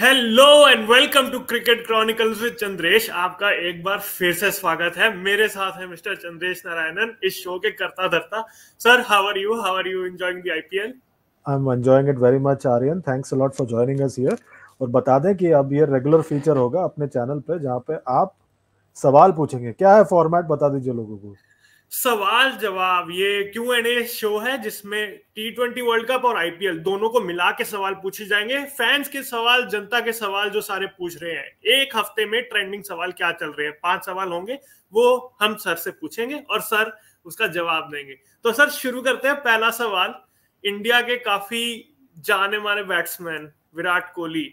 Hello and welcome to cricket chronicles with Chandresh आपका एक बार फिर से स्वागत है मेरे साथ है मिस्टर चंद्रेश नारायणन इस शो के करता धरता sir how are you how are you enjoying the IPL I am enjoying it very much Aryan thanks a lot for joining us here और बता दें कि अब ये रेगुलर फीचर होगा अपने चैनल पे जहां पे आप सवाल पूछेंगे क्या है फॉर्मेट बता दीजिए लोगों को सवाल जवाब ये क्यू एंड ए शो है जिसमें टी ट्वेंटी वर्ल्ड कप और आईपीएल दोनों को मिला के सवाल पूछे जाएंगे फैंस के सवाल जनता के सवाल जो सारे पूछ रहे हैं एक हफ्ते में ट्रेंडिंग सवाल क्या चल रहे हैं पांच सवाल होंगे वो हम सर से पूछेंगे और सर उसका जवाब देंगे तो सर शुरू करते हैं पहला सवाल इंडिया के काफी जाने माने बैट्समैन विराट कोहली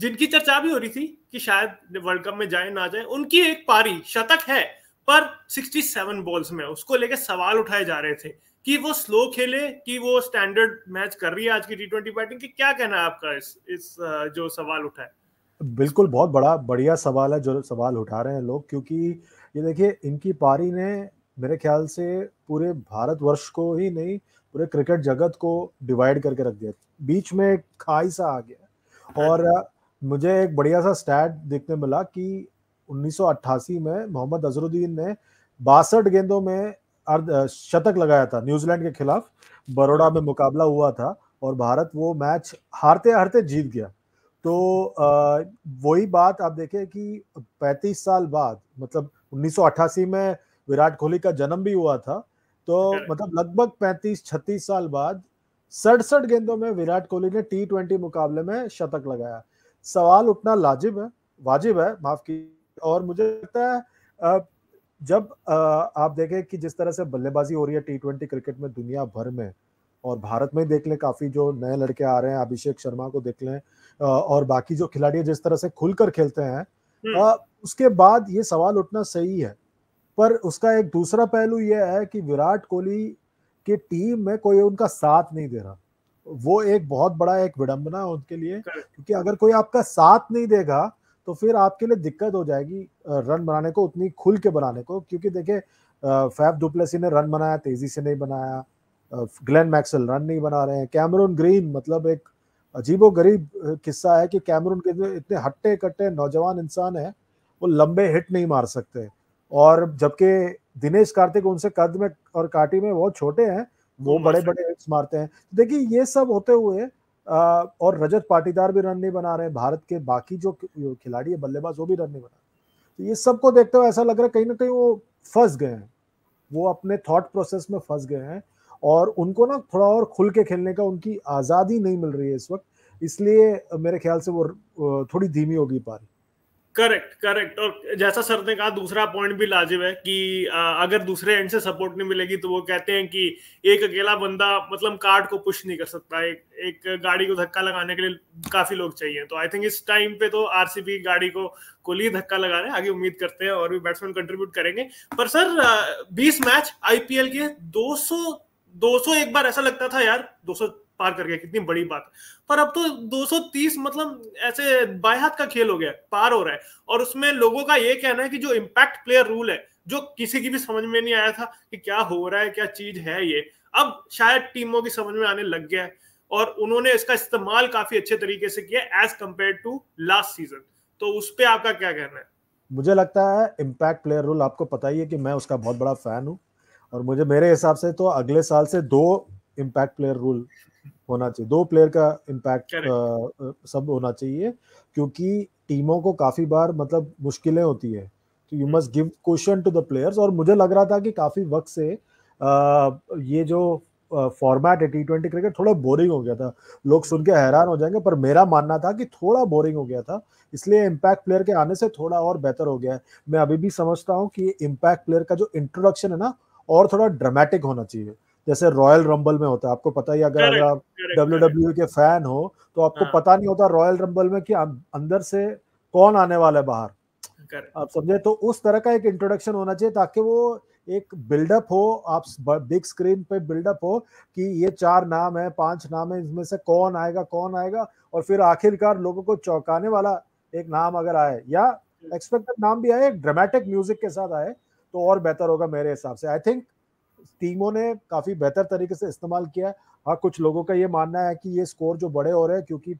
जिनकी चर्चा भी हो रही थी कि शायद वर्ल्ड कप में जाए ना जाए उनकी एक पारी शतक है पर 67 बॉल्स में उसको लेकर सवाल उठाए जा रहे थे कि वो स्लो खेले कि वो स्टैंडर्ड मैच कर रही है आज की टी ट्वेंटी बैटिंग की क्या कहना है आपका इस इस जो सवाल उठाए बिल्कुल बहुत बड़ा बढ़िया सवाल है जो सवाल उठा रहे हैं लोग क्योंकि ये देखिए इनकी पारी ने मेरे ख्याल से पूरे भारतवर्ष को ही नहीं पूरे क्रिकेट जगत को डिवाइड करके रख दिया बीच में खाई सा आ गया हाँ और मुझे एक बढ़िया सा स्टैट देखने मिला कि 1988 में मोहम्मद अजरुद्दीन ने बासठ गेंदों में अर्ध शतक लगाया था न्यूजीलैंड के खिलाफ बड़ोड़ा में मुकाबला हुआ था और भारत वो मैच हारते हारते जीत गया तो वही बात आप देखें कि 35 साल बाद मतलब 1988 में विराट कोहली का जन्म भी हुआ था तो मतलब लगभग 35-36 साल बाद सड़सठ गेंदों में विराट कोहली ने टी ट्वेंटी मुकाबले में शतक लगाया सवाल उठना लाजिब है वाजिब है माफ की और मुझे लगता है जब आप देखें कि जिस तरह से बल्लेबाजी हो रही है टी ट्वेंटी क्रिकेट में दुनिया भर में और भारत में देख लें काफ़ी जो नए लड़के आ रहे हैं अभिषेक शर्मा को देख लें और बाकी जो खिलाड़ी जिस तरह से खुलकर खेलते हैं हम्म। उसके बाद ये सवाल उठना सही है पर उसका एक दूसरा पहलू यह है कि विराट कोहली की टीम में कोई उनका साथ नहीं दे रहा वो एक बहुत बड़ा एक विडंबना है उनके लिए क्योंकि अगर कोई आपका साथ नहीं देगा तो फिर आपके लिए दिक्कत हो जाएगी रन बनाने को उतनी खुल के बनाने को क्योंकि देखिए फैफ डुप्लेसी ने रन बनाया तेजी से नहीं बनाया ग्लेन मैक्सल रन नहीं बना रहे हैं कैमरून ग्रीन मतलब एक अजीबो गरीब किस्सा है कि कैमरून के इतने हट्टे कट्टे नौजवान इंसान है वो लंबे हिट नहीं मार सकते और जबकि दिनेश कार्तिक उनसे कद में और काटी में बहुत छोटे हैं वो बड़े बड़े हिट्स मारते हैं तो देखिए ये सब होते हुए और रजत पाटीदार भी रन नहीं बना रहे भारत के बाकी जो खिलाड़ी है बल्लेबाज वो भी रन नहीं बना रहे तो ये सबको देखते हुए ऐसा लग रहा है कहीं ना कहीं वो फंस गए हैं वो अपने थॉट प्रोसेस में फंस गए हैं और उनको ना थोड़ा और खुल के खेलने का उनकी आज़ादी नहीं मिल रही है इस वक्त इसलिए मेरे ख्याल से वो थोड़ी धीमी होगी पारी करेक्ट करेक्ट और जैसा सर ने कहा दूसरा पॉइंट भी लाजिब है कि अगर दूसरे एंड से सपोर्ट नहीं मिलेगी तो वो कहते हैं कि एक अकेला बंदा मतलब कार्ड को पुश नहीं कर सकता एक एक गाड़ी को धक्का लगाने के लिए काफी लोग चाहिए तो आई थिंक इस टाइम पे तो आरसीबी गाड़ी को कोहली धक्का लगा रहे हैं आगे उम्मीद करते हैं और भी बैट्समैन कंट्रीब्यूट करेंगे पर सर बीस मैच आईपीएल के दो सौ एक बार ऐसा लगता था यार दो पार कर गया कितनी बड़ी बात पर अब तो 230 मतलब ऐसे बाएं हाथ का खेल हो गया पार हो रहा है और उसमें लोगों का ये कहना है कि जो इम्पैक्ट प्लेयर रूल है जो किसी की भी समझ में नहीं आया था कि क्या हो रहा है क्या चीज है ये अब शायद टीमों की समझ में आने लग गया है और उन्होंने इसका इस्तेमाल काफी अच्छे तरीके से किया as compared to last season तो उस पर आपका क्या कहना है मुझे लगता है इम्पैक्ट प्लेयर रूल आपको पता ही है कि मैं उसका बहुत बड़ा फैन हूँ और मुझे मेरे हिसाब से तो अगले साल से दो इम्पैक्ट प्लेयर रूल होना चाहिए दो प्लेयर का इम्पैक्ट सब होना चाहिए क्योंकि टीमों को काफ़ी बार मतलब मुश्किलें होती है तो you must give question to the players और मुझे लग रहा था कि काफ़ी वक्त से आ, ये जो फॉर्मेट है टी ट्वेंटी क्रिकेट थोड़ा बोरिंग हो गया था लोग सुन के हैरान हो जाएंगे पर मेरा मानना था कि थोड़ा बोरिंग हो गया था इसलिए इम्पैक्ट प्लेयर के आने से थोड़ा और बेहतर हो गया है मैं अभी भी समझता हूँ कि इम्पैक्ट प्लेयर का जो इंट्रोडक्शन है ना और थोड़ा ड्रामेटिक होना चाहिए जैसे रॉयल रंबल में होता है आपको पता ही अगर अगर आप डब्ल्यू डब्ल्यू e के फैन हो तो आपको हाँ। पता नहीं होता रॉयल रंबल में कि अं-, अंदर से कौन आने वाला है बाहर आप समझे तो उस तरह का एक इंट्रोडक्शन होना चाहिए ताकि वो एक बिल्डअप हो आप बिग स्क्रीन पे बिल्डअप हो कि ये चार नाम है पांच नाम है इसमें से कौन आएगा कौन आएगा और फिर आखिरकार लोगों को चौंकाने वाला एक नाम अगर आए या एक्सपेक्टेड नाम भी आए ड्रामेटिक म्यूजिक के साथ आए तो और बेहतर होगा मेरे हिसाब से आई थिंक टीमों ने काफ़ी बेहतर तरीके से इस्तेमाल किया है हाँ कुछ लोगों का ये मानना है कि ये स्कोर जो बड़े हो रहे हैं क्योंकि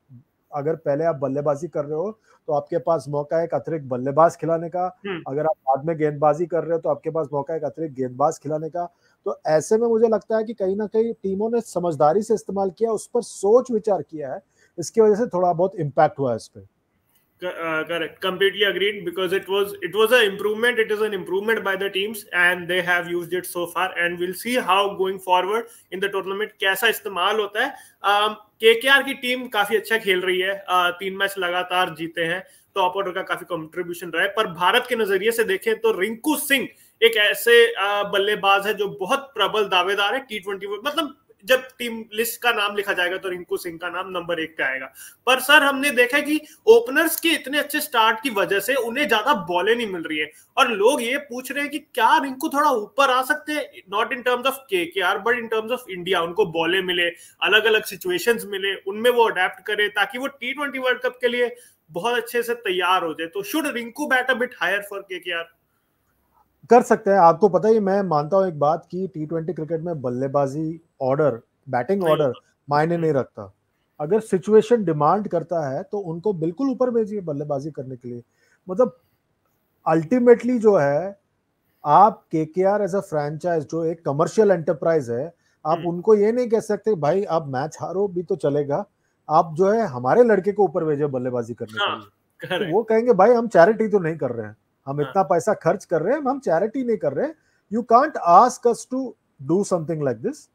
अगर पहले आप बल्लेबाजी कर रहे हो तो आपके पास मौका है एक अतिरिक्त बल्लेबाज खिलाने का हम्म। अगर आप बाद में गेंदबाजी कर रहे हो तो आपके पास मौका है एक अतिरिक्त गेंदबाज खिलाने का तो ऐसे में मुझे लगता है कि कहीं ना कहीं टीमों ने समझदारी से इस्तेमाल किया उस पर सोच विचार किया है इसकी वजह से थोड़ा बहुत इम्पैक्ट हुआ है इस पर correct completely agreed because it was it was an improvement it is an improvement by the teams and they have used it so far and we'll see how going forward in the tournament कैसा इस्तेमाल होता है Um, KKR R की team काफी अच्छा खेल रही है uh, तीन मैच लगातार जीते हैं तो ऑप ऑर्डर का काफी कंट्रीब्यूशन रहा है पर भारत के नजरिए से देखें तो रिंकू सिंह एक ऐसे बल्लेबाज है जो बहुत प्रबल दावेदार है टी ट्वेंटी मतलब जब टीम लिस्ट का नाम लिखा जाएगा तो रिंकू सिंह का नाम नंबर एक पे आएगा पर सर हमने देखा कि ओपनर्स के इतने अच्छे स्टार्ट की वजह से उन्हें ज्यादा बॉले नहीं मिल रही है और लोग ये पूछ रहे हैं कि क्या रिंकू थोड़ा ऊपर आ सकते हैं not in terms of K K R but in terms of India उनको बॉले मिले अलग अलग सिचुएशन मिले उनमें वो अडेप्ट करे ताकि वो टी ट्वेंटी वर्ल्ड कप के लिए बहुत अच्छे से तैयार हो जाए तो should Rinku bat a bit higher for K K are कर सकते हैं आपको पता ही मैं मानता हूँ एक बात कि टी ट्वेंटी क्रिकेट में बल्लेबाजी ऑर्डर बैटिंग ऑर्डर मायने हम्म। नहीं रखता अगर सिचुएशन डिमांड करता है तो उनको बिल्कुल ऊपर भेजिए बल्लेबाजी करने के लिए मतलब अल्टीमेटली जो है आप के K are as a franchise जो एक कमर्शियल एंटरप्राइज है आप हम्म। उनको ये नहीं कह सकते भाई आप मैच हारो भी तो चलेगा आप जो है हमारे लड़के को ऊपर भेजे बल्लेबाजी करने के हाँ, लिए तो वो कहेंगे भाई हम चैरिटी तो नहीं कर रहे हैं हम हाँ। इतना पैसा खर्च कर रहे हैं हम चैरिटी नहीं कर रहे you can't ask us to do something like this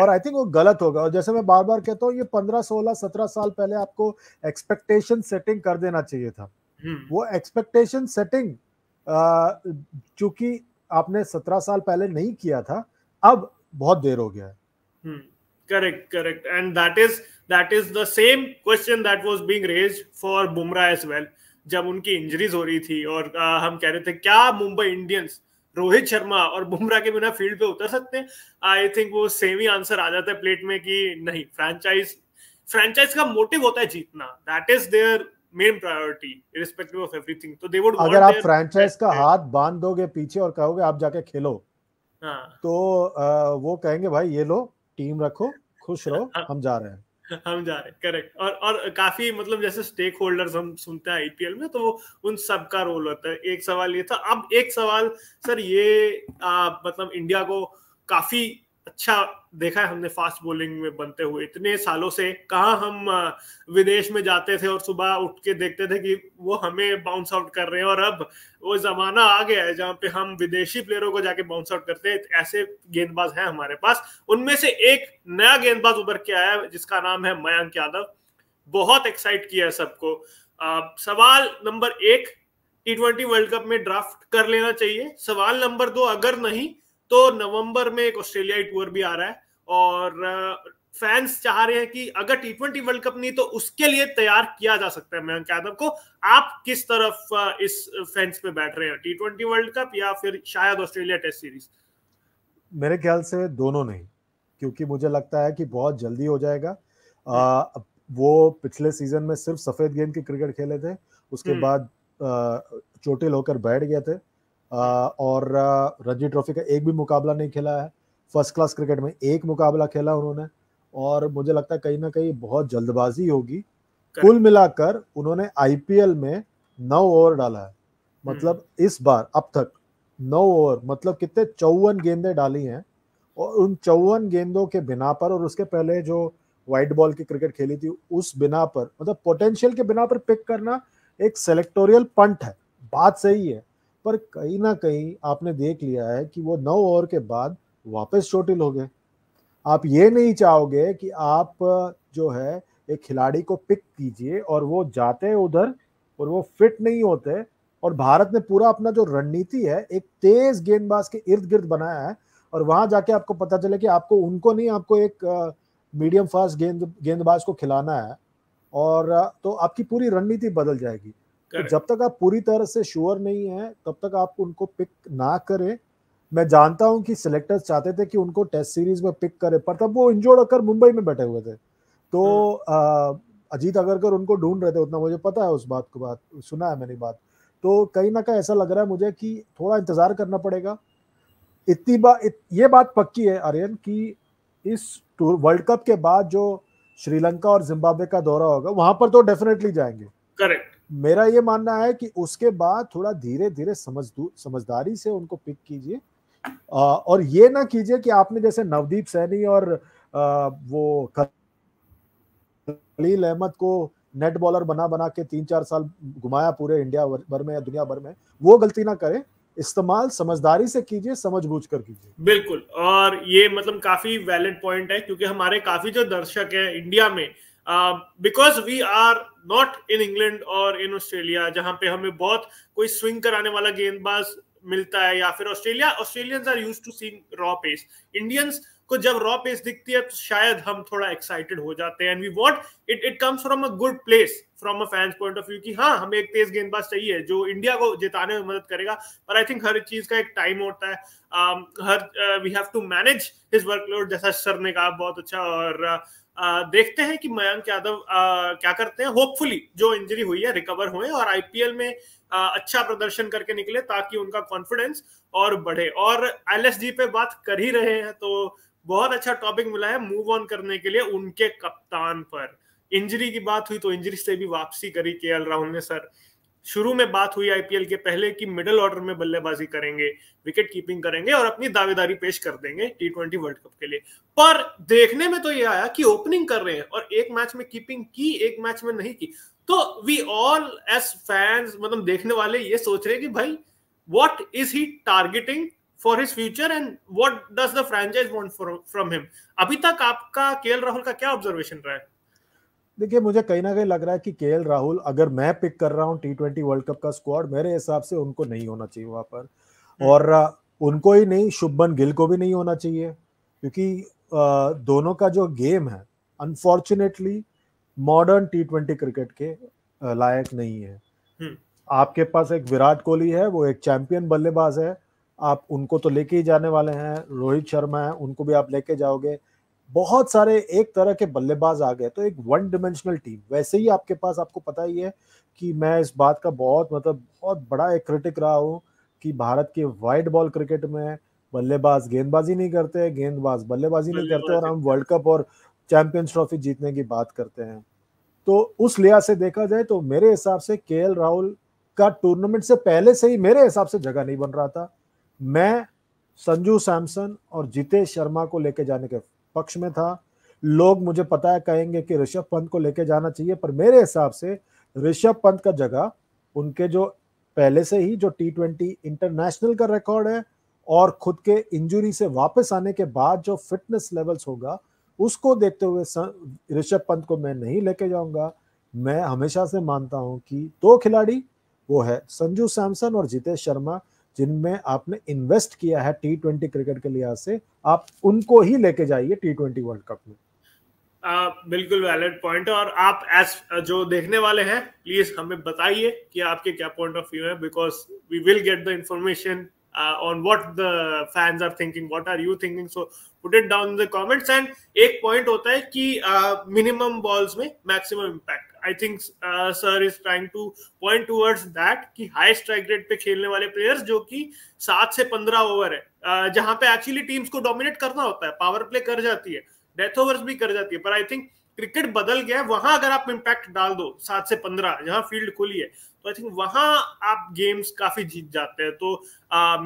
और आई थिंक वो गलत होगा और जैसे मैं बार बार कहता हूँ ये पंद्रह सोलह सत्रह साल पहले आपको एक्सपेक्टेशन सेटिंग कर देना चाहिए था हम्म। वो एक्सपेक्टेशन सेटिंग चूंकि आपने सत्रह साल पहले नहीं किया था अब बहुत देर हो गया है correct hmm. correct and that is that is the same question that was being raised for bumrah as well जब उनकी इंजरीज हो रही थी और आ, हम कह रहे थे क्या मुंबई इंडियंस रोहित शर्मा और बुमराह के बिना फील्ड पे उतर सकते हैं आई थिंक वो सेम ही आंसर आ जाता है प्लेट में कि नहीं फ्रेंचाइज फ्रेंचाइज का मोटिव होता है जीतना that is their main priority irrespective of everything तो दे वुड अगर आप फ्रेंचाइज का हाथ बांध दोगे पीछे और कहोगे आप जाके खेलो हाँ. तो आ, वो कहेंगे भाई ये लो टीम रखो खुश रहो हाँ। हम जा रहे हैं हम जा रहे करेक्ट और और काफी मतलब जैसे स्टेक होल्डर हम सुनते हैं आईपीएल में तो वो उन सब का रोल होता है एक सवाल ये था अब एक सवाल सर ये आ, मतलब इंडिया को काफी अच्छा देखा है हमने फास्ट बॉलिंग में बनते हुए इतने सालों से कहा हम विदेश में जाते थे और सुबह उठ के देखते थे कि वो हमें बाउंस आउट कर रहे हैं और अब वो जमाना आ गया है जहां पे हम विदेशी प्लेयरों को जाके बाउंस आउट करते हैं ऐसे गेंदबाज हैं हमारे पास उनमें से एक नया गेंदबाज उभर के आया जिसका नाम है मयंक यादव बहुत एक्साइट किया है सबको सवाल नंबर एक टी ट्वेंटी वर्ल्ड कप में ड्राफ्ट कर लेना चाहिए सवाल नंबर दो अगर नहीं तो नवंबर में एक ऑस्ट्रेलियाई टूर भी आ रहा है और फैंस चाह रहे हैं कि अगर टी ट्वेंटी वर्ल्ड कप नहीं तो उसके लिए तैयार किया जा सकता है मयंक यादव को आप किस तरफ इस फैंस पे बैठ रहे हैं टी ट्वेंटी वर्ल्ड कप या फिर शायद ऑस्ट्रेलिया टेस्ट सीरीज मेरे ख्याल से दोनों नहीं क्योंकि मुझे लगता है कि बहुत जल्दी हो जाएगा आ, वो पिछले सीजन में सिर्फ सफेद गेंद के क्रिकेट खेले थे उसके हम्म। बाद चोटिल होकर बैठ गए थे और रणजी ट्रॉफी का एक भी मुकाबला नहीं खेला है फर्स्ट क्लास क्रिकेट में एक मुकाबला खेला उन्होंने और मुझे लगता है कहीं ना कहीं बहुत जल्दबाजी होगी कुल मिलाकर उन्होंने आईपीएल में नौ ओवर डाला है मतलब हम्म। इस बार अब तक नौ ओवर मतलब कितने चौवन गेंदें डाली हैं और उन चौवन गेंदों के बिना पर और उसके पहले जो व्हाइट बॉल की क्रिकेट खेली थी उस बिना पर मतलब पोटेंशियल के बिना पर पिक करना एक सेलेक्टोरियल पंट है बात सही है पर कहीं ना कहीं आपने देख लिया है कि वो नौ ओवर के बाद वापस चोटिल हो गए आप ये नहीं चाहोगे कि आप जो है एक खिलाड़ी को पिक कीजिए और वो जाते हैं उधर और वो फिट नहीं होते और भारत ने पूरा अपना जो रणनीति है एक तेज गेंदबाज के इर्द गिर्द बनाया है और वहां जाके आपको पता चले कि आपको उनको नहीं आपको एक मीडियम फास्ट गेंद गेंदबाज को खिलाना है और तो आपकी पूरी रणनीति बदल जाएगी तो जब तक आप पूरी तरह से श्योर नहीं है तब तक आप उनको पिक ना करें मैं जानता हूं कि सिलेक्टर्स चाहते थे कि उनको टेस्ट सीरीज में पिक करें पर तब वो इंजोर्ड होकर मुंबई में बैठे हुए थे तो hmm. अजीत अगरकर उनको ढूंढ रहे थे उतना मुझे पता है उस बात को बात सुना है मैंने बात तो कहीं ना कहीं ऐसा लग रहा है मुझे कि थोड़ा इंतजार करना पड़ेगा इतनी बात इत, ये बात पक्की है आर्यन कि इस वर्ल्ड कप के बाद जो श्रीलंका और जिम्बाब्वे का दौरा होगा वहां पर तो डेफिनेटली जाएंगे करेक्ट मेरा ये मानना है कि उसके बाद थोड़ा धीरे धीरे समझ समझदारी से उनको पिक कीजिए और ये ना कीजिए कि आपने जैसे नवदीप सैनी और वो खलील अहमद को नेट बॉलर बना बना के तीन चार साल घुमाया पूरे इंडिया भर में या दुनिया भर में वो गलती ना करें इस्तेमाल समझदारी से कीजिए समझ बूझ कर कीजिए बिल्कुल और ये मतलब काफी वैलिड पॉइंट है क्योंकि हमारे काफी जो दर्शक है इंडिया में because we are not in England और इन ऑस्ट्रेलिया जहां पे हमें बहुत कोई स्विंग कराने वाला गेंदबाज मिलता है या फिर Australia Australians are used to seeing raw pace Indians को जब रॉ पेस दिखती है तो शायद हम थोड़ा एक्साइटेड हो जाते हैं and we want it it comes from a good place from a fans point of view कि हाँ हमें एक तेज गेंदबाज चाहिए जो इंडिया को जिताने में मदद करेगा पर आई थिंक हर चीज का एक टाइम होता है um, हर we have to manage his workload जैसा सर ने कहा बहुत अच्छा और uh, देखते हैं कि मयंक यादव क्या करते हैं होपफुली जो इंजरी हुई है रिकवर हुए और आईपीएल में आ, अच्छा प्रदर्शन करके निकले ताकि उनका कॉन्फिडेंस और बढ़े और एल पे बात कर ही रहे हैं तो बहुत अच्छा टॉपिक मिला है मूव ऑन करने के लिए उनके कप्तान पर इंजरी की बात हुई तो इंजरी से भी वापसी करी के राहुल ने सर शुरू में बात हुई आईपीएल के पहले कि मिडिल ऑर्डर में बल्लेबाजी करेंगे विकेट कीपिंग करेंगे और अपनी दावेदारी पेश कर देंगे टी ट्वेंटी वर्ल्ड कप के लिए पर देखने में तो ये आया कि ओपनिंग कर रहे हैं और एक मैच में कीपिंग की एक मैच में नहीं की तो वी ऑल एज फैंस मतलब देखने वाले ये सोच रहे कि भाई what is he targeting for his future and what does the franchise want from him अभी तक आपका के राहुल का क्या ऑब्जर्वेशन रहा है देखिए मुझे कहीं ना कहीं लग रहा है कि के राहुल अगर मैं पिक कर रहा हूँ टी ट्वेंटी वर्ल्ड कप का स्क्वाड मेरे हिसाब से उनको नहीं होना चाहिए वहां पर हम्म। और उनको ही नहीं शुभमन गिल को भी नहीं होना चाहिए क्योंकि दोनों का जो गेम है unfortunately modern T twenty cricket के लायक नहीं है हम्म। आपके पास एक विराट कोहली है वो एक चैंपियन बल्लेबाज है आप उनको तो लेके ही जाने वाले हैं रोहित शर्मा है उनको भी आप लेके जाओगे बहुत सारे एक तरह के बल्लेबाज आ गए तो एक वन डिमेंशनल टीम वैसे ही आपके पास आपको पता ही है कि मैं इस बात का बहुत मतलब बहुत बड़ा एक क्रिटिक रहा हूँ कि भारत के वाइड बॉल क्रिकेट में बल्लेबाज गेंदबाजी नहीं करते गेंदबाज बल्लेबाजी नहीं करते और हम वर्ल्ड कप और चैंपियंस ट्रॉफी जीतने की बात करते हैं तो उस लिहाज से देखा जाए तो मेरे हिसाब से के राहुल का टूर्नामेंट से पहले से ही मेरे हिसाब से जगह नहीं बन रहा था मैं संजू सैमसन और जितेश शर्मा को लेके जाने के पक्ष में था लोग मुझे पता है कहेंगे कि ऋषभ पंत को लेके जाना चाहिए पर मेरे हिसाब से ऋषभ पंत का जगह उनके जो पहले से ही जो टी ट्वेंटी इंटरनेशनल का रिकॉर्ड है और खुद के इंजुरी से वापस आने के बाद जो फिटनेस लेवल्स होगा उसको देखते हुए ऋषभ पंत को मैं नहीं लेके जाऊंगा मैं हमेशा से मानता हूं कि दो खिलाड़ी वो है संजू सैमसन और जितेश शर्मा जिनमें आपने इन्वेस्ट किया है टी ट्वेंटी क्रिकेट के लिहाज से आप उनको ही लेके जाइए टी ट्वेंटी वर्ल्ड कप में आ, बिल्कुल वैलिड पॉइंट है और आप एस जो देखने वाले हैं प्लीज हमें बताइए कि आपके क्या पॉइंट ऑफ व्यू है because we will get the information on what the fans are thinking what are you thinking so put it down in the comments and एक पॉइंट होता है कि मिनिमम uh, बॉल्स में maximum impact I think sir is trying to point towards that कि high strike rate पे खेलने वाले players जो कि सात से पंद्रह ओवर है uh, जहां पे एक्चुअली टीम्स को डोमिनेट करना होता है पावर प्ले कर जाती है डेथ ओवर्स भी कर जाती है पर आई थिंक क्रिकेट बदल गया है वहां अगर आप इम्पैक्ट डाल दो सात से पंद्रह जहां फील्ड खुली है तो आई थिंक वहां आप गेम्स काफी जीत जाते हैं तो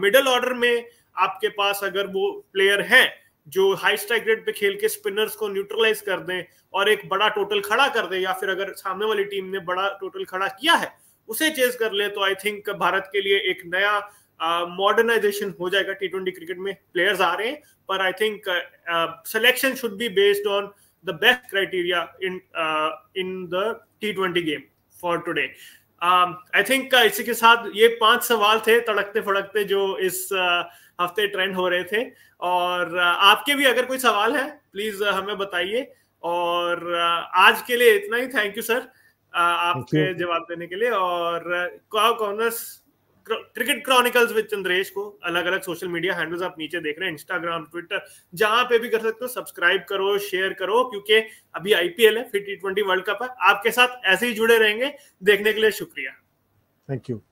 मिडल uh, ऑर्डर में आपके पास अगर वो प्लेयर हैं जो हाई स्ट्राइक रेट पे खेल के स्पिनर्स को न्यूट्रलाइज कर दें और एक बड़ा टोटल खड़ा कर दें या फिर अगर सामने वाली टीम ने बड़ा टोटल खड़ा किया है उसे चेज कर ले तो आई थिंक भारत के लिए एक नया मॉडर्नाइजेशन uh, हो जाएगा टी ट्वेंटी क्रिकेट में प्लेयर्स आ रहे हैं पर I think selection should be based on the best criteria in in the T twenty game for today I think इसी के साथ ये पांच सवाल थे तड़कते फड़कते जो इस uh, हफ्ते ट्रेंड हो रहे थे और आपके भी अगर कोई सवाल है प्लीज हमें बताइए और आज के लिए इतना ही थैंक यू सर आपके जवाब देने के लिए और corners cricket chronicles with Chandresh को अलग अलग सोशल मीडिया हैंडल्स आप नीचे देख रहे हैं इंस्टाग्राम ट्विटर जहां पे भी कर सकते हो सब्सक्राइब करो शेयर करो क्योंकि अभी आईपीएल है फिर टी ट्वेंटी वर्ल्ड कप है आपके साथ ऐसे ही जुड़े रहेंगे देखने के लिए शुक्रिया थैंक यू